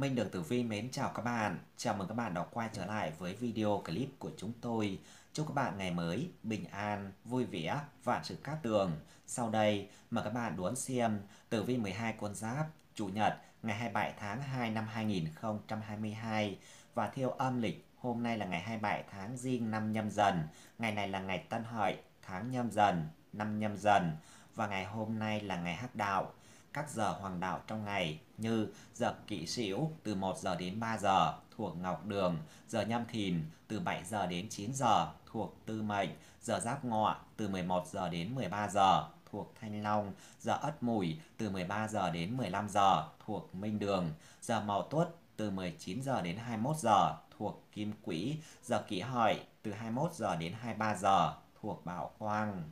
Minh Đường Tử Vi mến chào các bạn. Chào mừng các bạn đã quay trở lại với video clip của chúng tôi. Chúc các bạn ngày mới, bình an, vui vẻ, vạn sự cát tường. Sau đây, mời các bạn đón xem Tử Vi 12 con giáp, Chủ nhật, ngày 27 tháng 2 năm 2022 và theo âm lịch hôm nay là ngày 27 tháng Giêng năm nhâm dần. Ngày này là ngày Tân Hợi, tháng nhâm dần, năm nhâm dần và ngày hôm nay là ngày Hắc Đạo các giờ hoàng đạo trong ngày như giờ kỵ sửu từ 1 giờ đến 3 giờ thuộc ngọc đường, giờ nhâm thìn từ 7 giờ đến 9 giờ thuộc tư mệnh, giờ giáp ngọ từ 11 giờ đến 13 giờ thuộc Thanh Long, giờ Ất Mùi từ 13 giờ đến 15 giờ thuộc Minh Đường, giờ Mậu Tuất từ 19 giờ đến 21 giờ thuộc Kim Quỹ, giờ Kỷ Hợi từ 21 giờ đến 23 giờ thuộc Bảo Quang.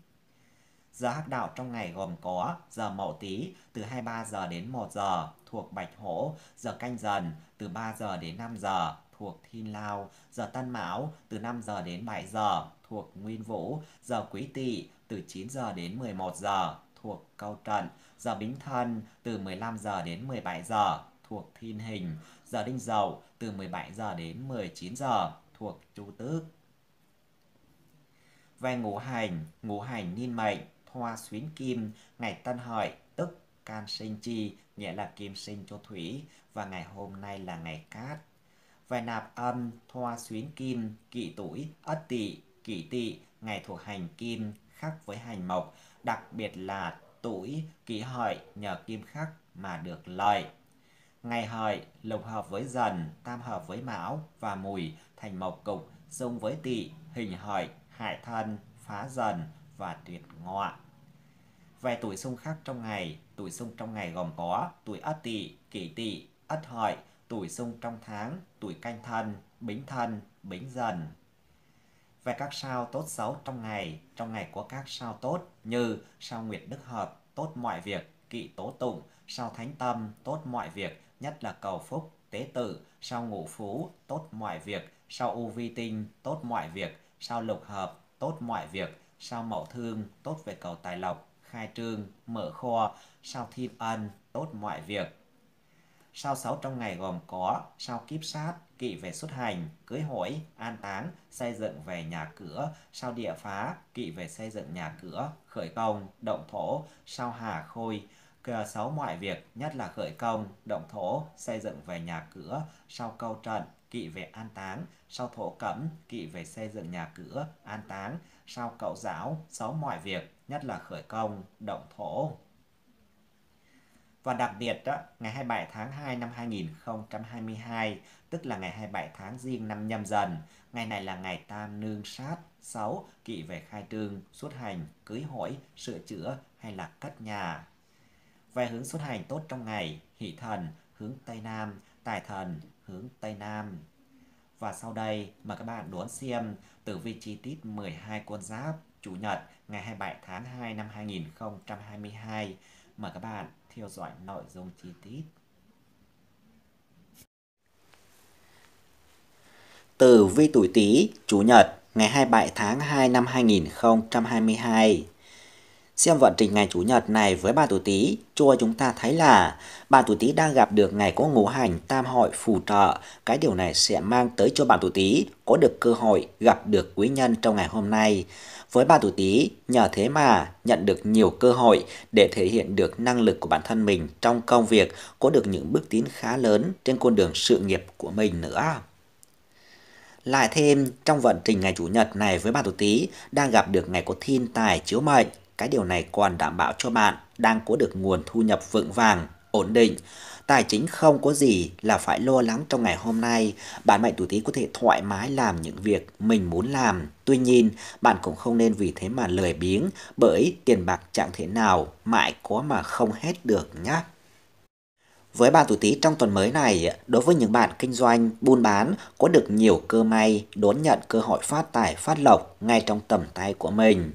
Giờ hắc đạo trong ngày gồm có giờ mậu tí từ 23 giờ đến 1 giờ thuộc Bạch Hổ, giờ canh dần từ 3 giờ đến 5 giờ thuộc Thiên Lao, giờ Tân Mão từ 5 giờ đến 7 giờ thuộc Nguyên Vũ, giờ Quý Tỵ từ 9 giờ đến 11 giờ thuộc Câu Trận, giờ Bính Thân từ 15 giờ đến 17 giờ thuộc Thiên Hình, giờ Đinh Dậu từ 17 giờ đến 19 giờ thuộc Chu Tước. Về ngũ hành, ngũ hành niên mệnh hoa xuyến kim, ngày tân hợi tức can sinh chi, nghĩa là kim sinh cho thủy, và ngày hôm nay là ngày cát. Về nạp âm, thoa xuyến kim, kỵ tuổi, ất tỵ, kỷ tỵ, ngày thuộc hành kim, khắc với hành mộc, đặc biệt là tuổi, kỷ hợi nhờ kim khắc mà được lợi. Ngày hợi lục hợp với dần, tam hợp với mão và mùi thành mộc cục, xung với tỵ, hình hợi, hại thân, phá dần và tuyệt ngọa về tuổi xung khác trong ngày, tuổi xung trong ngày gồm có tuổi Ất Tỵ, Kỷ Tỵ, Ất Hợi, tuổi xung trong tháng, tuổi Canh Thân, Bính Thân, Bính Dần. Về các sao tốt xấu trong ngày, trong ngày có các sao tốt như sao Nguyệt Đức Hợp, tốt mọi việc, kỵ tố tụng, sao Thánh Tâm, tốt mọi việc, nhất là cầu phúc, tế tự, sao Ngũ Phú, tốt mọi việc, sao U Vi Tinh, tốt mọi việc, sao Lục Hợp, tốt mọi việc, sao Mậu Thương, tốt về cầu tài lộc, khai trương, mở kho, sao thiên ân, tốt mọi việc. Sao sáu trong ngày gồm có sao kiếp sát, kỵ về xuất hành, cưới hỏi, an táng, xây dựng về nhà cửa, sao địa phá, kỵ về xây dựng nhà cửa, khởi công, động thổ, sao hà khôi, cờ sáu mọi việc, nhất là khởi công, động thổ, xây dựng về nhà cửa, sau câu trận, kỵ về an táng, sau thổ cẩm, kỵ về xây dựng nhà cửa, an táng, sau cậu giáo, sáu mọi việc, nhất là khởi công, động thổ. Và đặc biệt đó, ngày 27 tháng 2 năm 2022, tức là ngày 27 tháng riêng năm nhâm dần, ngày này là ngày tam nương sát, 6, kỵ về khai trương, xuất hành, cưới hỏi, sửa chữa hay là cất nhà. Về hướng xuất hành tốt trong ngày, hỷ thần, hướng Tây Nam, tài thần, hướng Tây Nam. Và sau đây, mời các bạn đón xem tử vi chi tiết 12 con giáp Chủ nhật ngày 27 tháng 2 năm 2022. Mời các bạn theo dõi nội dung chi tiết. từ vi tuổi Tý, Chủ nhật ngày 27 tháng 2 năm 2022. Xem vận trình ngày Chủ nhật này với bà tuổi Tý, cho chúng ta thấy là bà tuổi Tý đang gặp được ngày có ngũ hành tam hội phù trợ. Cái điều này sẽ mang tới cho bạn tuổi Tý có được cơ hội gặp được quý nhân trong ngày hôm nay. Với bà tuổi Tý, nhờ thế mà nhận được nhiều cơ hội để thể hiện được năng lực của bản thân mình trong công việc, có được những bước tiến khá lớn trên con đường sự nghiệp của mình nữa. Lại thêm, trong vận trình ngày Chủ nhật này với bà tuổi Tý đang gặp được ngày có thiên tài chiếu mệnh. Cái điều này còn đảm bảo cho bạn đang có được nguồn thu nhập vững vàng, ổn định. Tài chính không có gì là phải lo lắng trong ngày hôm nay. Bạn mệnh tuổi Tý có thể thoải mái làm những việc mình muốn làm. Tuy nhiên, bạn cũng không nên vì thế mà lười biếng bởi tiền bạc chẳng thể nào mãi có mà không hết được nhé. Với bạn tuổi Tý trong tuần mới này, đối với những bạn kinh doanh, buôn bán có được nhiều cơ may, đón nhận cơ hội phát tài phát lộc ngay trong tầm tay của mình.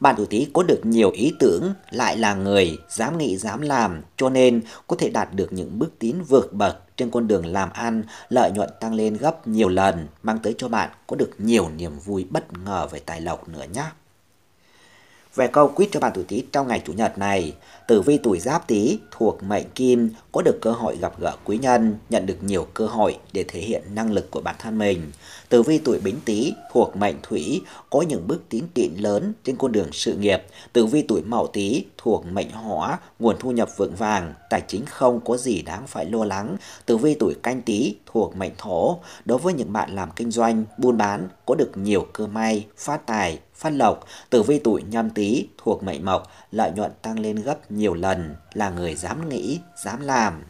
Bạn tuổi Tý có được nhiều ý tưởng, lại là người dám nghĩ dám làm, cho nên có thể đạt được những bước tiến vượt bậc trên con đường làm ăn, lợi nhuận tăng lên gấp nhiều lần, mang tới cho bạn có được nhiều niềm vui bất ngờ về tài lộc nữa nhé. Về câu quyết cho bạn tuổi Tý trong ngày chủ nhật này, Tử vi tuổi giáp tý thuộc mệnh kim có được cơ hội gặp gỡ quý nhân, nhận được nhiều cơ hội để thể hiện năng lực của bản thân mình. Tử vi tuổi bính tý thuộc mệnh thủy có những bước tiến triển lớn trên con đường sự nghiệp. Tử vi tuổi mậu tý thuộc mệnh hỏa, nguồn thu nhập vượng vàng, tài chính không có gì đáng phải lo lắng. Tử vi tuổi canh tý thuộc mệnh thổ, đối với những bạn làm kinh doanh, buôn bán có được nhiều cơ may, phát tài, phát lộc. Tử vi tuổi nhâm tý thuộc mệnh mộc, lợi nhuận tăng lên gấp nhiều lần là người dám nghĩ, dám làm.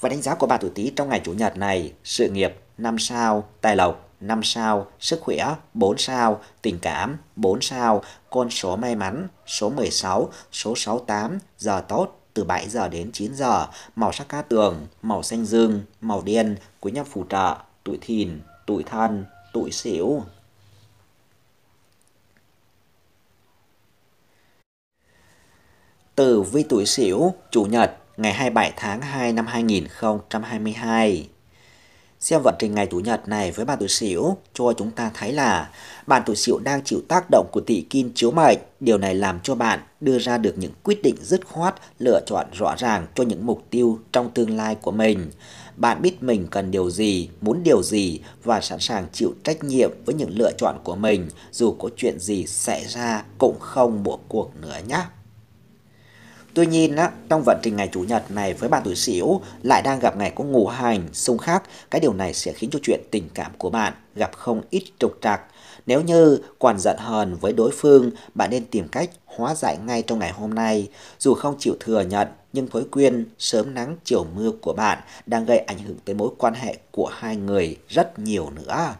Và đánh giá của bà tuổi Tý trong ngày Chủ nhật này, sự nghiệp 5 sao, tài lộc 5 sao, sức khỏe 4 sao, tình cảm 4 sao, con số may mắn số 16, số 68, giờ tốt từ 7 giờ đến 9 giờ, màu sắc cá tường, màu xanh dương, màu đen, quý nhân phù trợ, tuổi thìn, tuổi thân, tuổi xỉu. từ vi tuổi Sửu, Chủ nhật, ngày 27 tháng 2 năm 2022. Xem vận trình ngày Chủ nhật này với bạn tuổi Sửu cho chúng ta thấy là bạn tuổi Sửu đang chịu tác động của tỵ kim chiếu mệnh. Điều này làm cho bạn đưa ra được những quyết định dứt khoát, lựa chọn rõ ràng cho những mục tiêu trong tương lai của mình. Bạn biết mình cần điều gì, muốn điều gì và sẵn sàng chịu trách nhiệm với những lựa chọn của mình dù có chuyện gì xảy ra cũng không bỏ cuộc nữa nhé. Tuy nhiên, á, trong vận trình ngày Chủ nhật này với bạn tuổi Sửu lại đang gặp ngày có ngũ hành, xung khắc, cái điều này sẽ khiến cho chuyện tình cảm của bạn gặp không ít trục trặc. Nếu như còn giận hờn với đối phương, bạn nên tìm cách hóa giải ngay trong ngày hôm nay. Dù không chịu thừa nhận, nhưng thói quen sớm nắng chiều mưa của bạn đang gây ảnh hưởng tới mối quan hệ của hai người rất nhiều nữa.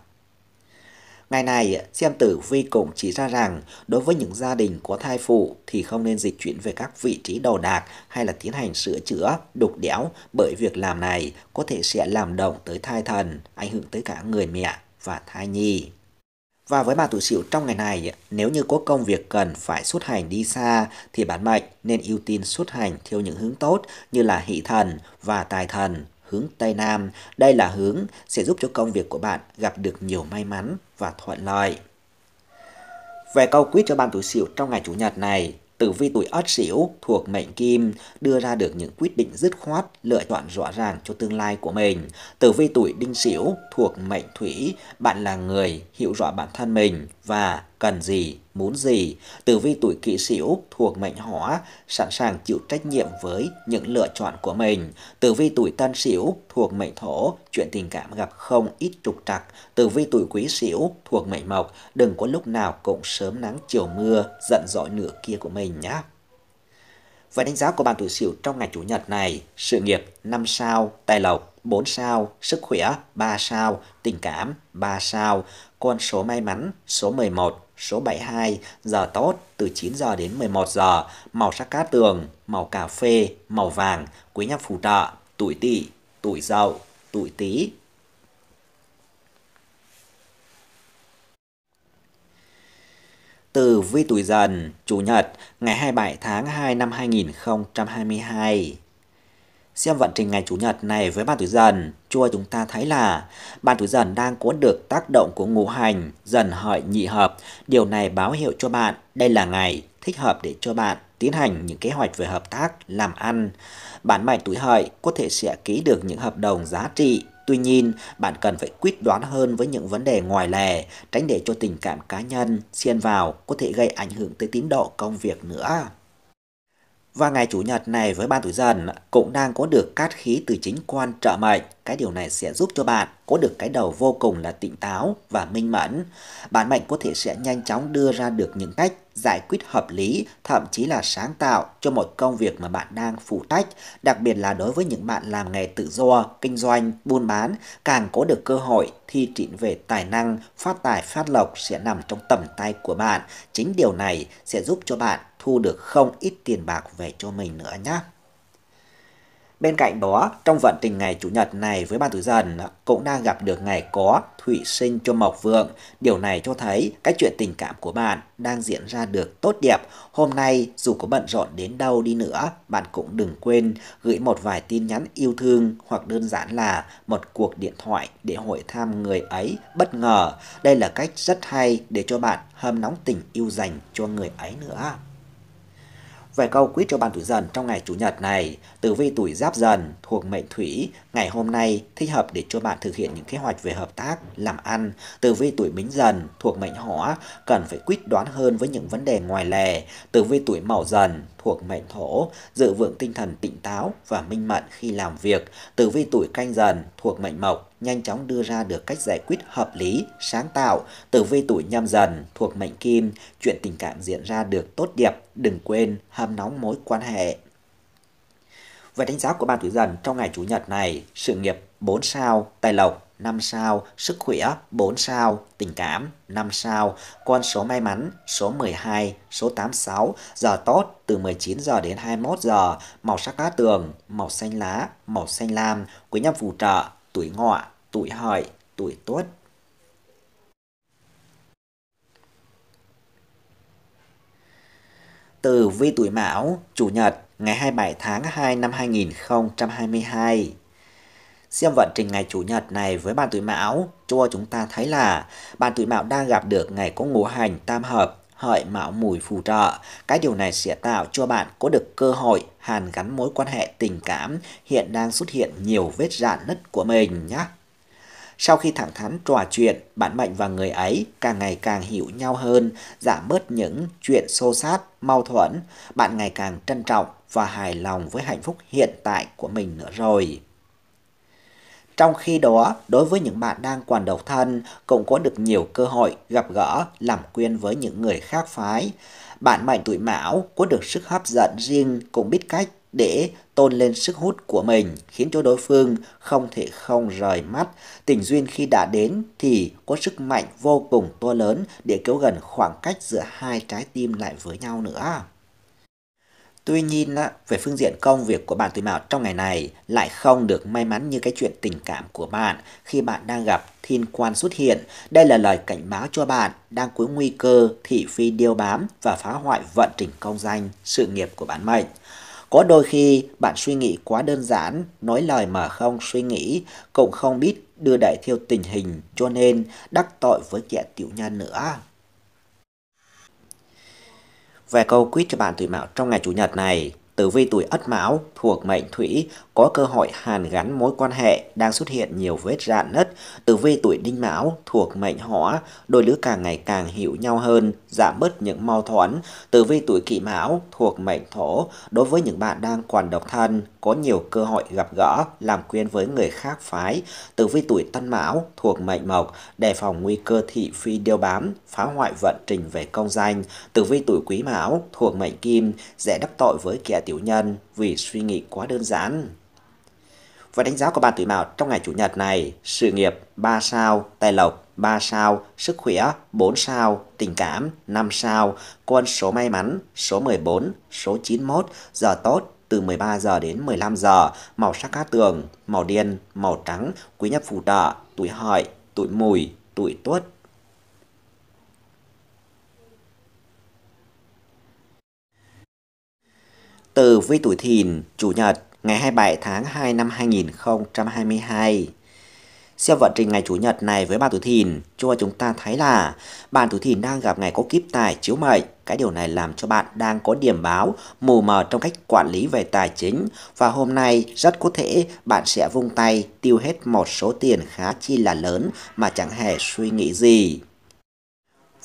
Ngày này, xem tử vi cũng chỉ ra rằng đối với những gia đình có thai phụ thì không nên dịch chuyển về các vị trí đầu đạc hay là tiến hành sửa chữa, đục đẽo bởi việc làm này có thể sẽ làm động tới thai thần, ảnh hưởng tới cả người mẹ và thai nhi. Và với bà tuổi sửu trong ngày này, nếu như có công việc cần phải xuất hành đi xa thì bản mệnh nên ưu tiên xuất hành theo những hướng tốt như là hỷ thần và tài thần hướng Tây Nam. Đây là hướng sẽ giúp cho công việc của bạn gặp được nhiều may mắn và thuận lợi. Về câu quyết cho bạn tuổi Sửu trong ngày Chủ nhật này, tử vi tuổi Ất Sửu thuộc mệnh Kim đưa ra được những quyết định dứt khoát, lựa chọn rõ ràng cho tương lai của mình. Tử vi tuổi Đinh Sửu thuộc mệnh Thủy, bạn là người hiểu rõ bản thân mình, và cần gì, muốn gì. Tử vi tuổi kỵ sĩ Úc thuộc mệnh hỏa, sẵn sàng chịu trách nhiệm với những lựa chọn của mình. Tử vi tuổi tân sửu thuộc mệnh thổ, chuyện tình cảm gặp không ít trục trặc. Tử vi tuổi quý sửu thuộc mệnh mộc, đừng có lúc nào cũng sớm nắng chiều mưa, giận dỗi nửa kia của mình nhé. Và đánh giá của bạn tuổi Sửu trong ngày Chủ nhật này, sự nghiệp 5 sao, tài lộc 4 sao, sức khỏe 3 sao, tình cảm 3 sao, con số may mắn số 11, số 72, giờ tốt từ 9 giờ đến 11 giờ, màu sắc cát tường, màu cà phê, màu vàng, quý nhân phù trợ, tuổi tỵ, tuổi dậu, tuổi tý. Từ vi tuổi dần, Chủ nhật, ngày 27 tháng 2 năm 2022. Xem vận trình ngày Chủ nhật này với bàn tuổi dần, chua chúng ta thấy là bàn tuổi dần đang có được tác động của ngũ hành dần hợi nhị hợp. Điều này báo hiệu cho bạn đây là ngày thích hợp để cho bạn tiến hành những kế hoạch về hợp tác, làm ăn. Bản mệnh tuổi hợi có thể sẽ ký được những hợp đồng giá trị Tuy nhiên, bạn cần phải quyết đoán hơn với những vấn đề ngoài lề, tránh để cho tình cảm cá nhân xiên vào có thể gây ảnh hưởng tới tín độ công việc nữa. Và ngày Chủ nhật này với ban tuổi dần cũng đang có được cát khí từ chính quan trợ mệnh. Cái điều này sẽ giúp cho bạn có được cái đầu vô cùng là tỉnh táo và minh mẫn. bạn mệnh có thể sẽ nhanh chóng đưa ra được những cách giải quyết hợp lý, thậm chí là sáng tạo cho một công việc mà bạn đang phụ trách, đặc biệt là đối với những bạn làm nghề tự do, kinh doanh, buôn bán, càng có được cơ hội thi triển về tài năng, phát tài phát lộc sẽ nằm trong tầm tay của bạn. Chính điều này sẽ giúp cho bạn thu được không ít tiền bạc về cho mình nữa nhé. Bên cạnh đó, trong vận tình ngày Chủ nhật này với ban tuổi dần cũng đang gặp được ngày có thủy sinh cho mộc vượng. Điều này cho thấy cái chuyện tình cảm của bạn đang diễn ra được tốt đẹp. Hôm nay, dù có bận rộn đến đâu đi nữa, bạn cũng đừng quên gửi một vài tin nhắn yêu thương hoặc đơn giản là một cuộc điện thoại để hội tham người ấy bất ngờ. Đây là cách rất hay để cho bạn hâm nóng tình yêu dành cho người ấy nữa. Vài câu quý cho bạn tuổi dần trong ngày Chủ nhật này Tử vi tuổi giáp dần thuộc mệnh thủy, ngày hôm nay thích hợp để cho bạn thực hiện những kế hoạch về hợp tác, làm ăn. Tử vi tuổi bính dần thuộc mệnh hỏa, cần phải quyết đoán hơn với những vấn đề ngoài lề. Tử vi tuổi mậu dần thuộc mệnh thổ, dự vững tinh thần tỉnh táo và minh mẫn khi làm việc. Tử vi tuổi canh dần thuộc mệnh mộc, nhanh chóng đưa ra được cách giải quyết hợp lý, sáng tạo. Tử vi tuổi nhâm dần thuộc mệnh kim, chuyện tình cảm diễn ra được tốt đẹp, đừng quên hâm nóng mối quan hệ. Về đánh giá của bạn tuổi dần trong ngày Chủ nhật này, sự nghiệp 4 sao, tài lộc 5 sao, sức khỏe 4 sao, tình cảm 5 sao, con số may mắn số 12, số 86, giờ tốt từ 19 giờ đến 21 giờ, màu sắc lá tường, màu xanh lá, màu xanh lam, quý nhân phù trợ, tuổi ngọ, tuổi hợi, tuổi tuất. Từ vi tuổi mão, chủ nhật ngày 27 tháng 2 năm 2022. Xem vận trình ngày Chủ nhật này với bạn tuổi Mão, cho chúng ta thấy là bạn tuổi Mão đang gặp được ngày có ngũ hành tam hợp, hợi mão mùi phù trợ. Cái điều này sẽ tạo cho bạn có được cơ hội hàn gắn mối quan hệ tình cảm hiện đang xuất hiện nhiều vết rạn nứt của mình nhé. Sau khi thẳng thắn trò chuyện, bạn mệnh và người ấy càng ngày càng hiểu nhau hơn, giảm bớt những chuyện xô xát, mâu thuẫn, bạn ngày càng trân trọng và hài lòng với hạnh phúc hiện tại của mình nữa rồi. Trong khi đó, đối với những bạn đang còn độc thân, cũng có được nhiều cơ hội gặp gỡ, làm quen với những người khác phái. Bạn mệnh tuổi mão có được sức hấp dẫn riêng cũng biết cách để tôn lên sức hút của mình, khiến cho đối phương không thể không rời mắt. Tình duyên khi đã đến thì có sức mạnh vô cùng to lớn để kéo gần khoảng cách giữa hai trái tim lại với nhau nữa. Tuy nhiên, về phương diện công việc của bạn tuổi mão trong ngày này lại không được may mắn như cái chuyện tình cảm của bạn khi bạn đang gặp thiên quan xuất hiện. Đây là lời cảnh báo cho bạn đang cuối nguy cơ thị phi điêu bám và phá hoại vận trình công danh, sự nghiệp của bạn mệnh. Có đôi khi bạn suy nghĩ quá đơn giản, nói lời mà không suy nghĩ, cũng không biết đưa đại theo tình hình cho nên đắc tội với kẻ tiểu nhân nữa về câu quýt cho bạn tuổi mạo trong ngày Chủ nhật này. Tử vi tuổi Ất Mão thuộc mệnh Thủy có cơ hội hàn gắn mối quan hệ đang xuất hiện nhiều vết rạn nứt. Tử vi tuổi Đinh Mão thuộc mệnh Hỏa, đôi lứa càng ngày càng hiểu nhau hơn, giảm bớt những mâu thuẫn. Tử vi tuổi Kỷ Mão thuộc mệnh Thổ, đối với những bạn đang còn độc thân có nhiều cơ hội gặp gỡ, làm quen với người khác phái. Tử vi tuổi Tân Mão thuộc mệnh Mộc, đề phòng nguy cơ thị phi điêu bám, phá hoại vận trình về công danh. Tử vi tuổi Quý Mão thuộc mệnh Kim, dễ đắc tội với kẻ tiểu nhân vì suy nghĩ quá đơn giản. Và đánh giá của bạn tuổi Mão trong ngày Chủ nhật này, sự nghiệp 3 sao, tài lộc 3 sao, sức khỏe 4 sao, tình cảm 5 sao, con số may mắn số 14, số 91, giờ tốt từ 13 giờ đến 15 giờ, màu sắc cát tường, màu đen, màu trắng, quý nhân phù trợ, tuổi hợi, tuổi mùi, tuổi tuất, từ vi tuổi thìn, Chủ nhật, ngày 27 tháng 2 năm 2022. Xem vận trình ngày Chủ nhật này với bạn tuổi thìn, cho chúng ta thấy là bạn tuổi thìn đang gặp ngày có kiếp tài chiếu mệnh. Cái điều này làm cho bạn đang có điểm báo mù mờ trong cách quản lý về tài chính và hôm nay rất có thể bạn sẽ vung tay tiêu hết một số tiền khá chi là lớn mà chẳng hề suy nghĩ gì.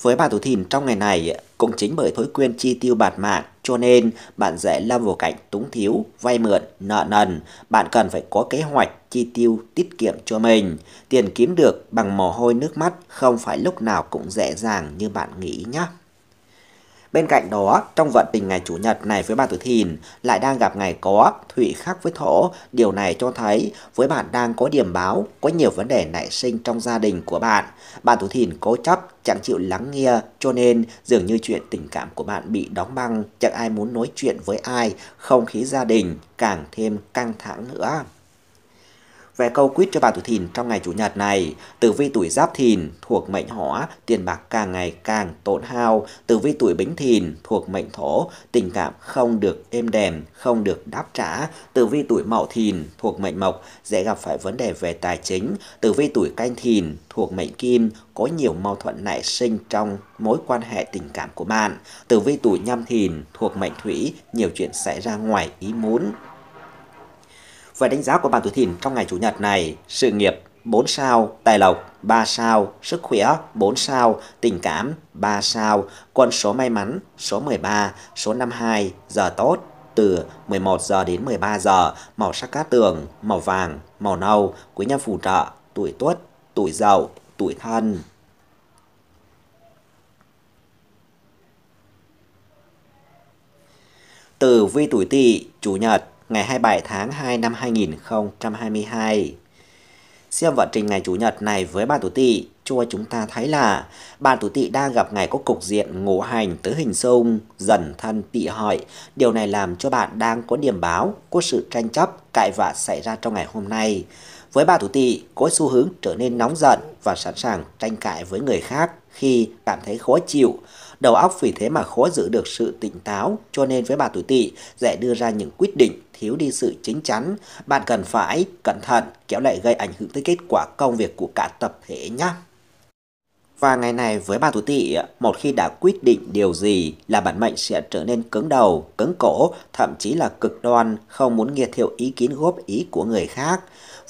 Với bạn tuổi thìn trong ngày này, cũng chính bởi thói quen chi tiêu bạt mạng cho nên, bạn dễ lâm vào cảnh túng thiếu, vay mượn, nợ nần. Bạn cần phải có kế hoạch, chi tiêu, tiết kiệm cho mình. Tiền kiếm được bằng mồ hôi nước mắt không phải lúc nào cũng dễ dàng như bạn nghĩ nhé. Bên cạnh đó, trong vận tình ngày Chủ nhật này với bạn tuổi thìn lại đang gặp ngày có, thủy khắc với thổ. Điều này cho thấy với bạn đang có điểm báo, có nhiều vấn đề nảy sinh trong gia đình của bạn. Bạn tuổi thìn cố chấp, chẳng chịu lắng nghe, cho nên dường như chuyện tình cảm của bạn bị đóng băng, chẳng ai muốn nói chuyện với ai, không khí gia đình càng thêm căng thẳng nữa về câu quyết cho bạn tuổi thìn trong ngày Chủ nhật này. Tử vi tuổi giáp thìn thuộc mệnh hỏa, tiền bạc càng ngày càng tổn hao. Tử vi tuổi bính thìn thuộc mệnh thổ, tình cảm không được êm đềm, không được đáp trả. Tử vi tuổi mậu thìn thuộc mệnh mộc, dễ gặp phải vấn đề về tài chính. Tử vi tuổi canh thìn thuộc mệnh kim, có nhiều mâu thuẫn nảy sinh trong mối quan hệ tình cảm của bạn. Tử vi tuổi nhâm thìn thuộc mệnh thủy, nhiều chuyện xảy ra ngoài ý muốn. Về đánh giá của bạn tuổi thìn trong ngày Chủ nhật này, sự nghiệp 4 sao, tài lộc 3 sao, sức khỏe 4 sao, tình cảm 3 sao, con số may mắn số 13, số 52, giờ tốt từ 11 giờ đến 13 giờ, màu sắc cát tường, màu vàng, màu nâu, quý nhân phù trợ, tuổi tuất, tuổi dậu, tuổi thân. từ vi tuổi tỵ, chủ nhật, ngày 27 tháng 2 năm 2022. Xem vận trình ngày Chủ nhật này với bạn tuổi tỵ, cho chúng ta thấy là bạn tuổi tỵ đang gặp ngày có cục diện ngũ hành tứ hình xung, dần thân tỵ hỏi Điều này làm cho bạn đang có điểm báo, có sự tranh chấp, cãi vã xảy ra trong ngày hôm nay. Với bạn tuổi tỵ, có xu hướng trở nên nóng giận và sẵn sàng tranh cãi với người khác khi cảm thấy khó chịu. Đầu óc vì thế mà khó giữ được sự tỉnh táo, cho nên với bà tuổi tỵ dễ đưa ra những quyết định thiếu đi sự chính chắn. Bạn cần phải cẩn thận, kéo lại gây ảnh hưởng tới kết quả công việc của cả tập thể nhé. Và ngày này với bà tuổi tỵ, một khi đã quyết định điều gì là bản mệnh sẽ trở nên cứng đầu, cứng cổ, thậm chí là cực đoan, không muốn nghe theo ý kiến góp ý của người khác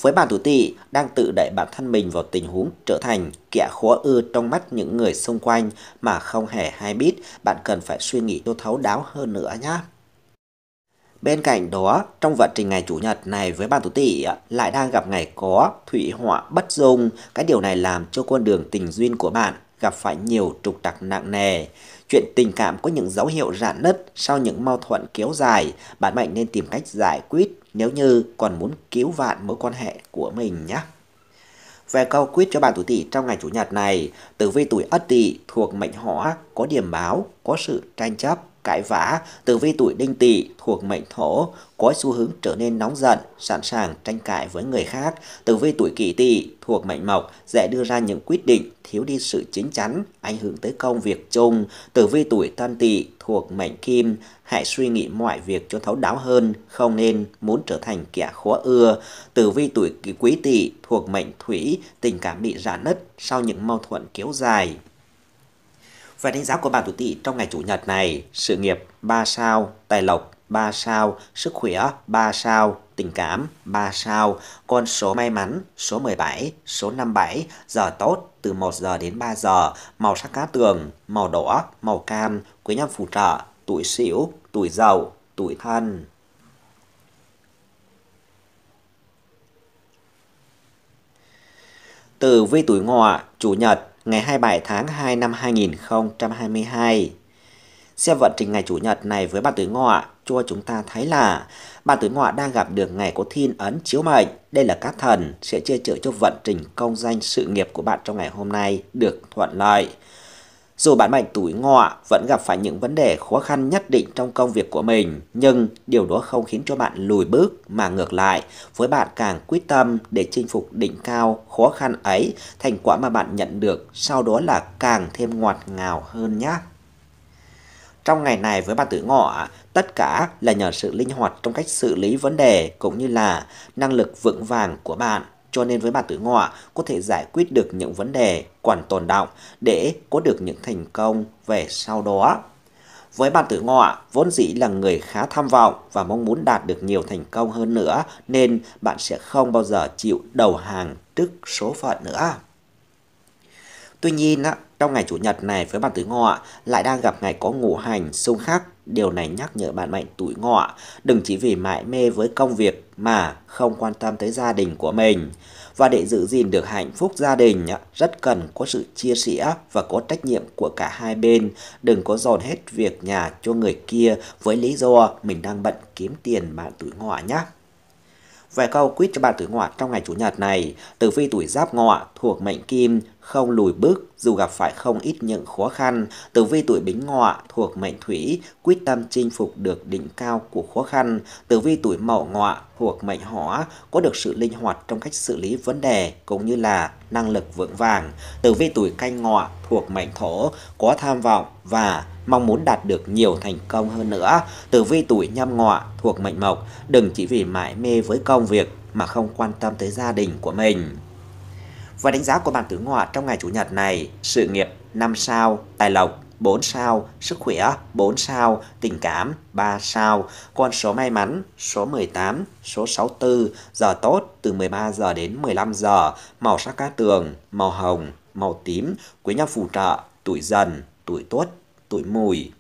với bản thủ tỷ đang tự đẩy bản thân mình vào tình huống trở thành kẻ khó ưa trong mắt những người xung quanh mà không hề hay biết, bạn cần phải suy nghĩ cho thấu đáo hơn nữa nhé. Bên cạnh đó, trong vận trình ngày Chủ nhật này với bàn thủ tỷ lại đang gặp ngày có thủy họa bất dung. Cái điều này làm cho con đường tình duyên của bạn gặp phải nhiều trục trặc nặng nề. Chuyện tình cảm có những dấu hiệu rạn nứt sau những mâu thuẫn kéo dài, bạn mệnh nên tìm cách giải quyết nếu như còn muốn cứu vạn mối quan hệ của mình nhé. Về câu quyết cho bạn tuổi tỵ trong ngày chủ nhật này, tử vi tuổi ất tỵ thuộc mệnh hỏa có điểm báo, có sự tranh chấp cãi vã, từ vi tuổi đinh tỵ thuộc mệnh thổ, có xu hướng trở nên nóng giận, sẵn sàng tranh cãi với người khác. từ vi tuổi kỷ tỵ thuộc mệnh mộc dễ đưa ra những quyết định thiếu đi sự chính chắn, ảnh hưởng tới công việc chung. từ vi tuổi tân tỵ thuộc mệnh kim, hãy suy nghĩ mọi việc cho thấu đáo hơn, không nên muốn trở thành kẻ khó ưa. từ vi tuổi quý tỵ thuộc mệnh thủy, tình cảm bị rạn nứt sau những mâu thuẫn kéo dài. Và đánh giá của bạn tuổi tỵ trong ngày chủ nhật này, sự nghiệp 3 sao, tài lộc 3 sao, sức khỏe 3 sao, tình cảm 3 sao, con số may mắn số 17, số 57, giờ tốt từ 1 giờ đến 3 giờ, màu sắc cá tường, màu đỏ, màu cam, quý nhân phù trợ, tuổi xỉu tuổi giàu tuổi thân. từ vi tuổi ngọ, chủ nhật, ngày 27 tháng 2 năm 2022. Xem vận trình ngày Chủ nhật này với bạn tuổi ngọ cho chúng ta thấy là bạn tuổi ngọ đang gặp được ngày có thiên ấn chiếu mệnh. Đây là các thần sẽ chia trợ cho vận trình công danh sự nghiệp của bạn trong ngày hôm nay được thuận lợi. Dù bán mệnh tuổi ngọ vẫn gặp phải những vấn đề khó khăn nhất định trong công việc của mình, nhưng điều đó không khiến cho bạn lùi bước mà ngược lại, với bạn càng quyết tâm để chinh phục đỉnh cao khó khăn ấy, thành quả mà bạn nhận được sau đó là càng thêm ngọt ngào hơn nhé. Trong ngày này với bạn tuổi ngọ, tất cả là nhờ sự linh hoạt trong cách xử lý vấn đề cũng như là năng lực vững vàng của bạn cho nên với bản tử ngọa có thể giải quyết được những vấn đề quản tồn động để có được những thành công về sau đó. Với bản tử ngọa, vốn dĩ là người khá tham vọng và mong muốn đạt được nhiều thành công hơn nữa nên bạn sẽ không bao giờ chịu đầu hàng trước số phận nữa. Tuy nhiên, trong ngày Chủ nhật này với bản tử ngọ lại đang gặp ngày có ngũ hành xung khắc Điều này nhắc nhở bạn mệnh tuổi ngọ, đừng chỉ vì mãi mê với công việc mà không quan tâm tới gia đình của mình. Và để giữ gìn được hạnh phúc gia đình, rất cần có sự chia sẻ và có trách nhiệm của cả hai bên. Đừng có dồn hết việc nhà cho người kia với lý do mình đang bận kiếm tiền bạn tuổi ngọ nhé. Vài câu quýt cho bạn tuổi ngọ trong ngày Chủ nhật này, tử vi tuổi giáp ngọ thuộc mệnh kim, không lùi bước dù gặp phải không ít những khó khăn. Tử vi tuổi bính ngọ thuộc mệnh thủy, quyết tâm chinh phục được đỉnh cao của khó khăn. Tử vi tuổi mậu ngọ thuộc mệnh hỏa, có được sự linh hoạt trong cách xử lý vấn đề cũng như là năng lực vững vàng. Tử vi tuổi canh ngọ thuộc mệnh thổ, có tham vọng và mong muốn đạt được nhiều thành công hơn nữa. Tử vi tuổi nhâm ngọ thuộc mệnh mộc, đừng chỉ vì mãi mê với công việc mà không quan tâm tới gia đình của mình. Và đánh giá của bản tử họa trong ngày Chủ nhật này, sự nghiệp 5 sao, tài lộc 4 sao, sức khỏe 4 sao, tình cảm 3 sao, con số may mắn số 18, số 64, giờ tốt từ 13 giờ đến 15 giờ, màu sắc cá tường, màu hồng, màu tím, quý nhân phù trợ, tuổi dần, tuổi tuất, tuổi mùi,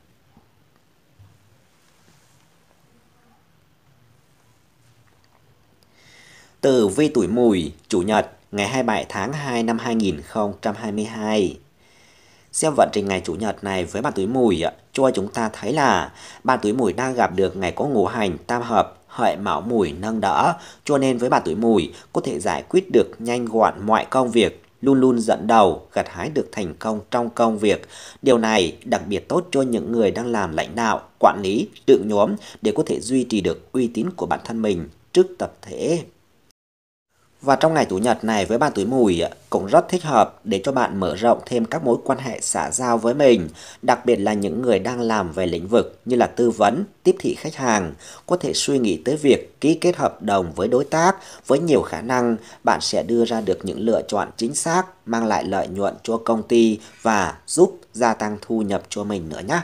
từ vi tuổi mùi, chủ nhật, ngày 27 tháng 2 năm 2022. Xem vận trình ngày Chủ nhật này với bàn túi mùi, cho chúng ta thấy là bàn túi mùi đang gặp được ngày có ngũ hành tam hợp hợi mão mùi nâng đỡ, cho nên với bàn tuổi mùi có thể giải quyết được nhanh gọn mọi công việc, luôn luôn dẫn đầu, gặt hái được thành công trong công việc. Điều này đặc biệt tốt cho những người đang làm lãnh đạo, quản lý, tự nhóm để có thể duy trì được uy tín của bản thân mình trước tập thể. Và trong ngày chủ nhật này với bạn tuổi mùi cũng rất thích hợp để cho bạn mở rộng thêm các mối quan hệ xã giao với mình, đặc biệt là những người đang làm về lĩnh vực như là tư vấn, tiếp thị khách hàng, có thể suy nghĩ tới việc ký kết hợp đồng với đối tác, với nhiều khả năng bạn sẽ đưa ra được những lựa chọn chính xác, mang lại lợi nhuận cho công ty và giúp gia tăng thu nhập cho mình nữa nhé.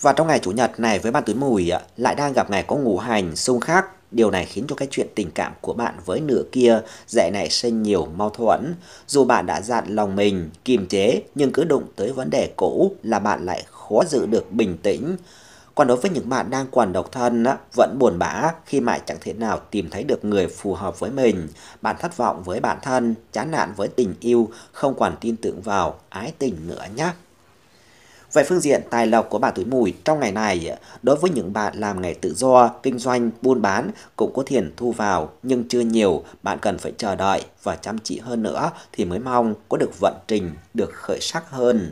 Và trong ngày chủ nhật này với bạn tuổi mùi lại đang gặp ngày có ngũ hành xung khắc Điều này khiến cho cái chuyện tình cảm của bạn với nửa kia dễ nảy sinh nhiều mâu thuẫn. Dù bạn đã dặn lòng mình, kiềm chế, nhưng cứ đụng tới vấn đề cũ là bạn lại khó giữ được bình tĩnh. Còn đối với những bạn đang còn độc thân vẫn buồn bã khi mãi chẳng thể nào tìm thấy được người phù hợp với mình. Bạn thất vọng với bản thân, chán nản với tình yêu, không còn tin tưởng vào ái tình nữa nhé. Về phương diện tài lộc của bà tuổi mùi trong ngày này, đối với những bạn làm nghề tự do, kinh doanh, buôn bán cũng có tiền thu vào nhưng chưa nhiều, bạn cần phải chờ đợi và chăm chỉ hơn nữa thì mới mong có được vận trình, được khởi sắc hơn.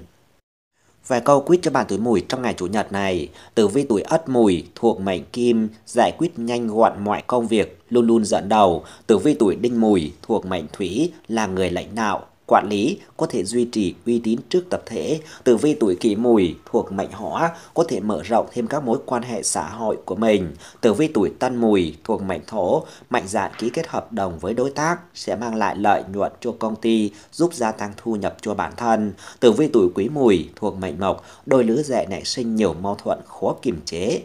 Vài câu quyết cho bạn tuổi mùi trong ngày Chủ nhật này, tử vi tuổi ất mùi thuộc mệnh kim, giải quyết nhanh gọn mọi công việc, luôn luôn dẫn đầu. Tử vi tuổi đinh mùi thuộc mệnh thủy là người lãnh đạo, Quản lý có thể duy trì uy tín trước tập thể, tử vi tuổi kỷ mùi thuộc mệnh hỏa có thể mở rộng thêm các mối quan hệ xã hội của mình, tử vi tuổi tân mùi thuộc mệnh thổ, mạnh dạn ký kết hợp đồng với đối tác sẽ mang lại lợi nhuận cho công ty, giúp gia tăng thu nhập cho bản thân, tử vi tuổi quý mùi thuộc mệnh mộc, đôi lứa dạy nảy sinh nhiều mâu thuẫn khó kiềm chế.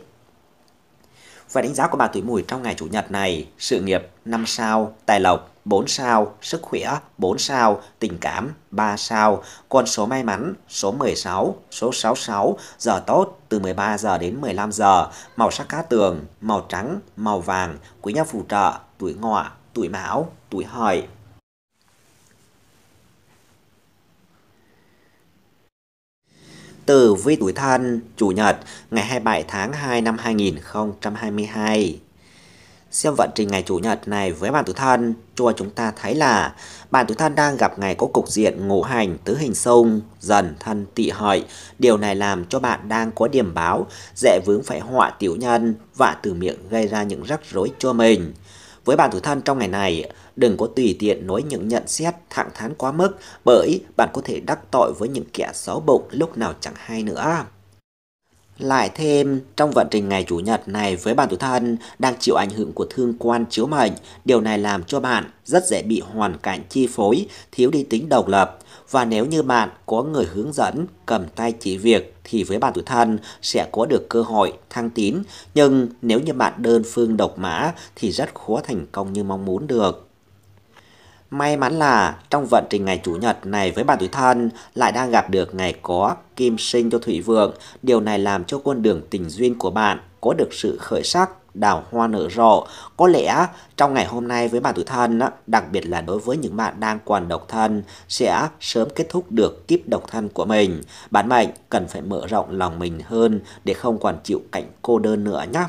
Và đánh giá của bà tuổi mùi trong ngày chủ nhật này, sự nghiệp 5 sao, tài lộc 4 sao, sức khỏe 4 sao, tình cảm 3 sao, con số may mắn số 16, số 66, giờ tốt từ 13 giờ đến 15 giờ, màu sắc cá tường, màu trắng, màu vàng, quý nhân phù trợ, tuổi ngọ, tuổi mão, tuổi hợi. tử vi tuổi thân Chủ nhật ngày 27 tháng 2 năm 2022. Xem vận trình ngày Chủ nhật này với bạn tuổi thân cho chúng ta thấy là bạn tuổi thân đang gặp ngày có cục diện ngũ hành tứ hình sông dần thân tị hợi. Điều này làm cho bạn đang có điểm báo dễ vướng phải họa tiểu nhân và từ miệng gây ra những rắc rối cho mình. Với bạn tuổi thân trong ngày này, Đừng có tùy tiện nói những nhận xét thẳng thắn quá mức bởi bạn có thể đắc tội với những kẻ xấu bụng lúc nào chẳng hay nữa. Lại thêm, trong vận trình ngày Chủ nhật này với bạn tuổi thân đang chịu ảnh hưởng của thương quan chiếu mệnh, điều này làm cho bạn rất dễ bị hoàn cảnh chi phối, thiếu đi tính độc lập. Và nếu như bạn có người hướng dẫn, cầm tay chỉ việc thì với bạn tuổi thân sẽ có được cơ hội thăng tín, nhưng nếu như bạn đơn phương độc mã thì rất khó thành công như mong muốn được. May mắn là trong vận trình ngày Chủ nhật này với bạn tuổi thân lại đang gặp được ngày có kim sinh cho Thủy Vượng. Điều này làm cho con đường tình duyên của bạn có được sự khởi sắc, đào hoa nở rộ. Có lẽ trong ngày hôm nay với bạn tuổi thân, đặc biệt là đối với những bạn đang còn độc thân, sẽ sớm kết thúc được kiếp độc thân của mình. Bạn mệnh cần phải mở rộng lòng mình hơn để không còn chịu cảnh cô đơn nữa nhé.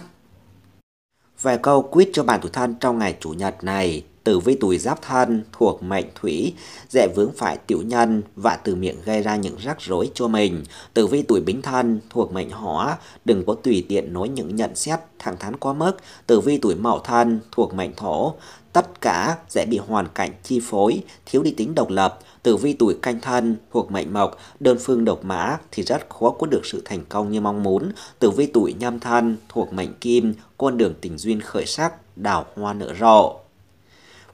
Về câu quyết cho bạn tuổi thân trong ngày Chủ nhật này, tử vi tuổi giáp thân thuộc mệnh thủy, dễ vướng phải tiểu nhân và từ miệng gây ra những rắc rối cho mình. Tử vi tuổi bính thân thuộc mệnh hỏa, đừng có tùy tiện nói những nhận xét thẳng thắn quá mức. Tử vi tuổi mậu thân thuộc mệnh thổ, tất cả sẽ bị hoàn cảnh chi phối, thiếu đi tính độc lập. Tử vi tuổi canh thân thuộc mệnh mộc, đơn phương độc mã thì rất khó có được sự thành công như mong muốn. Tử vi tuổi nhâm thân thuộc mệnh kim, con đường tình duyên khởi sắc, đào hoa nở rộ.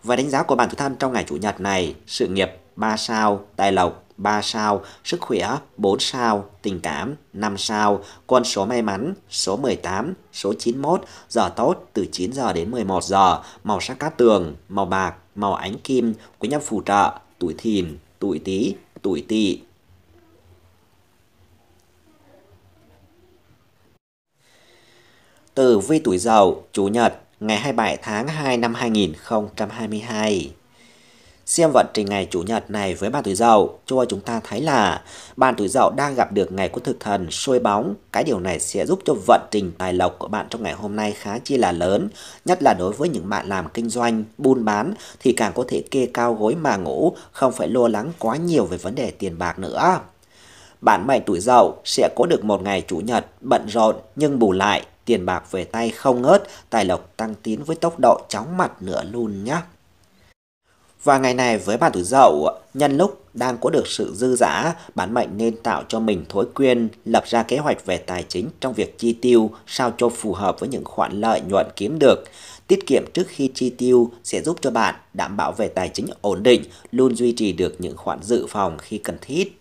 Và đánh giá của bạn thủ thân trong ngày Chủ nhật này, sự nghiệp 3 sao, tài lộc 3 sao, sức khỏe 4 sao, tình cảm 5 sao, con số may mắn số 18, số 91, giờ tốt từ 9 giờ đến 11 giờ, màu sắc cát tường, màu bạc, màu ánh kim, quý nhân phù trợ, tuổi thìn, tuổi tý, tuổi tỵ. từ vi tuổi giàu chủ nhật, ngày 27 tháng 2 năm 2022. Xem vận trình ngày Chủ nhật này với bạn tuổi dậu, cho chúng ta thấy là bạn tuổi dậu đang gặp được ngày của thực thần sôi bóng. Cái điều này sẽ giúp cho vận trình tài lộc của bạn trong ngày hôm nay khá chi là lớn, nhất là đối với những bạn làm kinh doanh, buôn bán thì càng có thể kê cao gối mà ngủ, không phải lo lắng quá nhiều về vấn đề tiền bạc nữa. Bạn mệnh tuổi dậu sẽ có được một ngày Chủ nhật bận rộn nhưng bù lại tiền bạc về tay không ngớt, tài lộc tăng tiến với tốc độ chóng mặt nửa luôn nhá. Và ngày này với bà tử dậu, nhân lúc đang có được sự dư giả, bản mệnh nên tạo cho mình thói quen lập ra kế hoạch về tài chính trong việc chi tiêu sao cho phù hợp với những khoản lợi nhuận kiếm được. Tiết kiệm trước khi chi tiêu sẽ giúp cho bạn đảm bảo về tài chính ổn định, luôn duy trì được những khoản dự phòng khi cần thiết.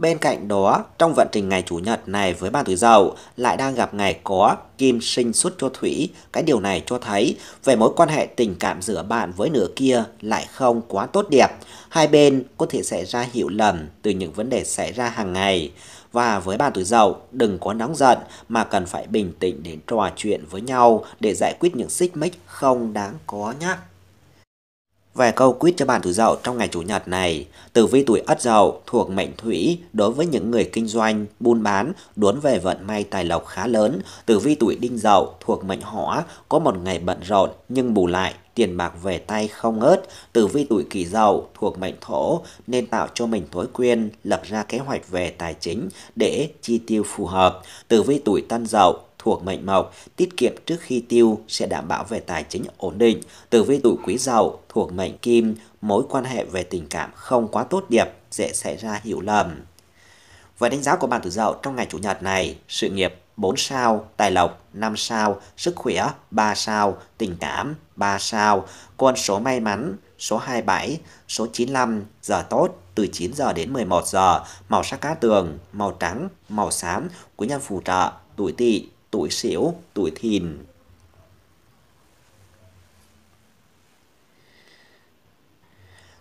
Bên cạnh đó, trong vận trình ngày Chủ nhật này với bàn tuổi dậu lại đang gặp ngày có kim sinh xuất cho thủy. Cái điều này cho thấy về mối quan hệ tình cảm giữa bạn với nửa kia lại không quá tốt đẹp. Hai bên có thể xảy ra hiểu lầm từ những vấn đề xảy ra hàng ngày. Và với bàn tuổi dậu, đừng có nóng giận mà cần phải bình tĩnh để trò chuyện với nhau để giải quyết những xích mích không đáng có nhé. Về câu quyết cho bạn tuổi dậu trong ngày Chủ nhật này, tử vi tuổi ất dậu thuộc mệnh thủy đối với những người kinh doanh, buôn bán, đốn về vận may tài lộc khá lớn. Tử vi tuổi đinh dậu thuộc mệnh hỏa có một ngày bận rộn nhưng bù lại tiền bạc về tay không ngớt. Tử vi tuổi kỷ dậu thuộc mệnh thổ nên tạo cho mình thói quen lập ra kế hoạch về tài chính để chi tiêu phù hợp. Tử vi tuổi tân dậu thuộc mệnh mộc, tiết kiệm trước khi tiêu sẽ đảm bảo về tài chính ổn định. từ vi tuổi quý giàu thuộc mệnh kim, mối quan hệ về tình cảm không quá tốt đẹp, dễ xảy ra hiểu lầm. Và đánh giá của bạn tử dậu trong ngày chủ nhật này, sự nghiệp 4 sao, tài lộc 5 sao, sức khỏe 3 sao, tình cảm 3 sao, con số may mắn số 27, số 95, giờ tốt từ 9 giờ đến 11 giờ, màu sắc cá tường, màu trắng, màu xám, quý nhân phù trợ, tuổi tỵ, tuổi xỉu, tuổi thìn.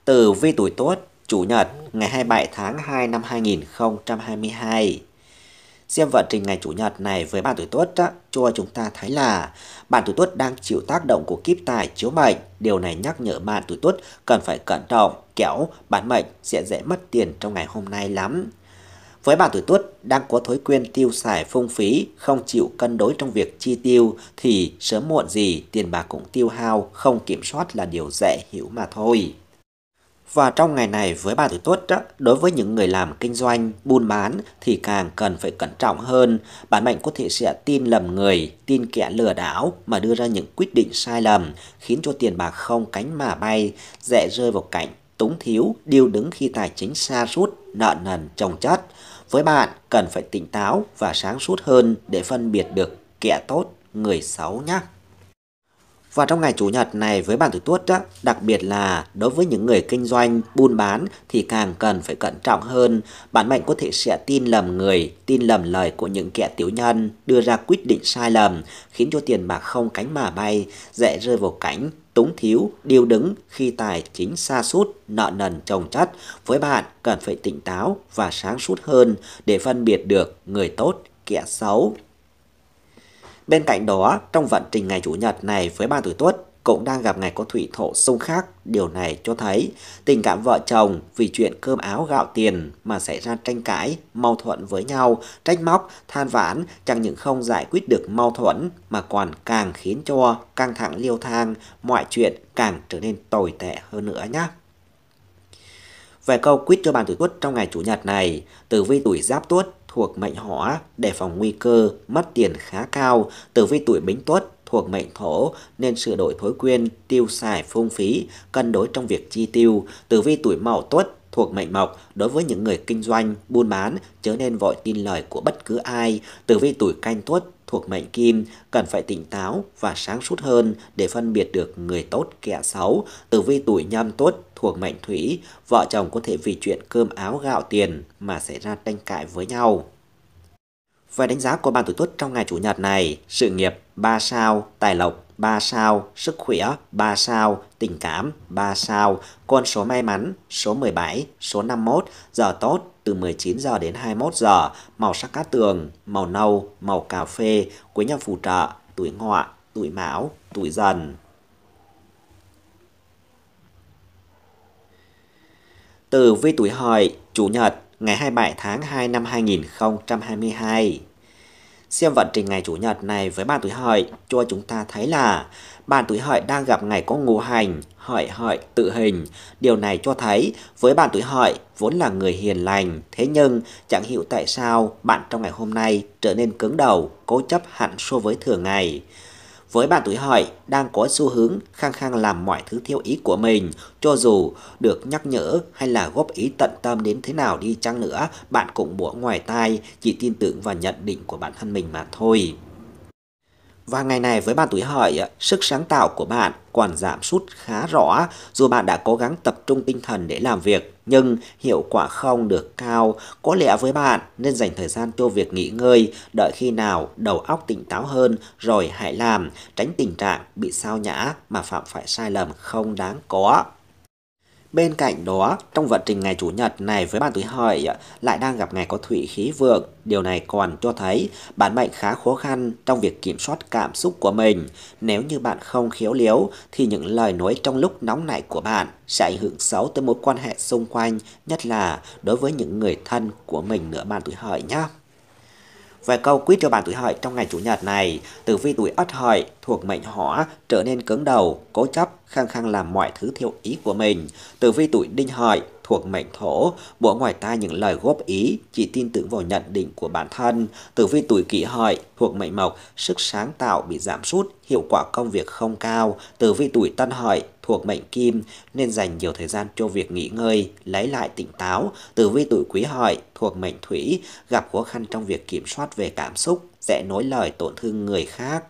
từ vi tuổi tốt, Chủ nhật, ngày 27 tháng 2 năm 2022. Xem vận trình ngày Chủ nhật này với bạn tuổi tuất cho chúng ta thấy là bạn tuổi tuất đang chịu tác động của kiếp tài chiếu mệnh. Điều này nhắc nhở bạn tuổi tuất cần phải cẩn trọng, kẻo bản mệnh sẽ dễ mất tiền trong ngày hôm nay lắm. Với bạn tuổi tuất đang có thói quen tiêu xài phung phí, không chịu cân đối trong việc chi tiêu thì sớm muộn gì tiền bạc cũng tiêu hao, không kiểm soát là điều dễ hiểu mà thôi. Và trong ngày này với bà tuổi tuất, đối với những người làm kinh doanh, buôn bán thì càng cần phải cẩn trọng hơn. Bản mệnh có thể sẽ tin lầm người, tin kẻ lừa đảo mà đưa ra những quyết định sai lầm, khiến cho tiền bạc không cánh mà bay, dễ rơi vào cảnh túng thiếu, điêu đứng khi tài chính xa sút nợ nần trồng chất với bạn, cần phải tỉnh táo và sáng suốt hơn để phân biệt được kẻ tốt, người xấu nhé. Và trong ngày Chủ nhật này với bản tuổi tuất, đặc biệt là đối với những người kinh doanh, buôn bán thì càng cần phải cẩn trọng hơn. Bản mệnh có thể sẽ tin lầm người, tin lầm lời của những kẻ tiểu nhân, đưa ra quyết định sai lầm, khiến cho tiền bạc không cánh mà bay, dễ rơi vào cảnh túng thiếu, điêu đứng khi tài chính xa sút nợ nần chồng chất. Với bạn, cần phải tỉnh táo và sáng suốt hơn để phân biệt được người tốt, kẻ xấu. Bên cạnh đó, trong vận trình ngày Chủ nhật này với ba tuổi tuất cũng đang gặp ngày có thủy thổ xung khắc. Điều này cho thấy tình cảm vợ chồng vì chuyện cơm áo gạo tiền mà xảy ra tranh cãi, mâu thuẫn với nhau, trách móc, than vãn chẳng những không giải quyết được mâu thuẫn mà còn càng khiến cho căng thẳng liêu thang, mọi chuyện càng trở nên tồi tệ hơn nữa nhé. Về câu quyết cho bạn tuổi tuất trong ngày Chủ nhật này, từ vi tuổi giáp tuất thuộc mệnh hỏa để phòng nguy cơ mất tiền khá cao từ vi tuổi bính tuất thuộc mệnh thổ nên sửa đổi thói quen tiêu xài phung phí, cân đối trong việc chi tiêu. Tử vi tuổi mậu tuất thuộc mệnh mộc đối với những người kinh doanh, buôn bán chớ nên vội tin lời của bất cứ ai. Tử vi tuổi canh tuất thuộc mệnh kim cần phải tỉnh táo và sáng suốt hơn để phân biệt được người tốt kẻ xấu. Tử vi tuổi nhâm tuất thuộc mệnh thủy, vợ chồng có thể vì chuyện cơm áo gạo tiền mà xảy ra tranh cãi với nhau. Về đánh giá của bạn tuổi tuất trong ngày chủ nhật này, sự nghiệp 3 sao, tài lộc 3 sao, sức khỏe 3 sao, tình cảm 3 sao, con số may mắn số 17, số 51, giờ tốt từ 19 giờ đến 21 giờ, màu sắc cát tường, màu nâu, màu cà phê, quý nhân phù trợ, tuổi ngọ, tuổi mão, tuổi dần. từ vi tuổi hợi, Chủ nhật, ngày 27 tháng 2 năm 2022. Xem vận trình ngày Chủ nhật này với bạn tuổi hợi cho chúng ta thấy là bạn tuổi hợi đang gặp ngày có ngũ hành, hợi hợi tự hình. Điều này cho thấy với bạn tuổi hợi vốn là người hiền lành, thế nhưng chẳng hiểu tại sao bạn trong ngày hôm nay trở nên cứng đầu, cố chấp hẳn so với thường ngày. Với bạn tuổi hợi đang có xu hướng khăng khăng làm mọi thứ theo ý của mình, cho dù được nhắc nhở hay là góp ý tận tâm đến thế nào đi chăng nữa, bạn cũng bỏ ngoài tai, chỉ tin tưởng và nhận định của bản thân mình mà thôi. Và ngày này với bạn tuổi hợi, sức sáng tạo của bạn còn giảm sút khá rõ dù bạn đã cố gắng tập trung tinh thần để làm việc nhưng hiệu quả không được cao. Có lẽ với bạn nên dành thời gian cho việc nghỉ ngơi, đợi khi nào đầu óc tỉnh táo hơn rồi hãy làm, tránh tình trạng bị sao nhã mà phạm phải sai lầm không đáng có. Bên cạnh đó, trong vận trình ngày Chủ nhật này với bạn tuổi hợi lại đang gặp ngày có thủy khí vượng. Điều này còn cho thấy bạn mệnh khá khó khăn trong việc kiểm soát cảm xúc của mình. Nếu như bạn không khiếu liếu thì những lời nói trong lúc nóng nảy của bạn sẽ ảnh hưởng xấu tới mối quan hệ xung quanh, nhất là đối với những người thân của mình nữa bạn tuổi hợi nhé. Vài câu quýt cho bạn tuổi hợi trong ngày Chủ nhật này, tử vi tuổi ất hợi thuộc mệnh hỏa trở nên cứng đầu, cố chấp, khăng khăng làm mọi thứ theo ý của mình. Tử vi tuổi đinh hợi thuộc mệnh thổ, bỏ ngoài tai những lời góp ý, chỉ tin tưởng vào nhận định của bản thân. Tử vi tuổi kỷ hợi thuộc mệnh mộc, sức sáng tạo bị giảm sút, hiệu quả công việc không cao. Tử vi tuổi tân hợi thuộc mệnh kim nên dành nhiều thời gian cho việc nghỉ ngơi, lấy lại tỉnh táo. Tử vi tuổi quý hợi thuộc mệnh thủy gặp khó khăn trong việc kiểm soát về cảm xúc, sẽ nói lời tổn thương người khác.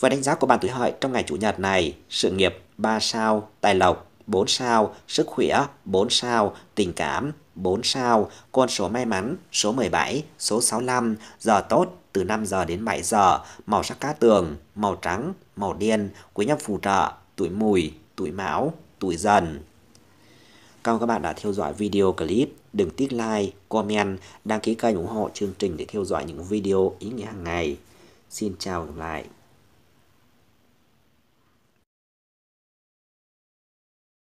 Và đánh giá của bạn tuổi hợi trong ngày chủ nhật này, sự nghiệp 3 sao, tài lộc 4 sao, sức khỏe 4 sao, tình cảm 4 sao, con số may mắn số 17, số 65, giờ tốt từ 5 giờ đến 7 giờ, màu sắc cá tường, màu trắng, màu đen, quý nhân phù trợ, tuổi mùi, tuổi mão, tuổi dần. Cảm ơn các bạn đã theo dõi video clip. Đừng tiếc like, comment, đăng ký kênh ủng hộ chương trình để theo dõi những video ý nghĩa hàng ngày. Xin chào và hẹn gặp lại.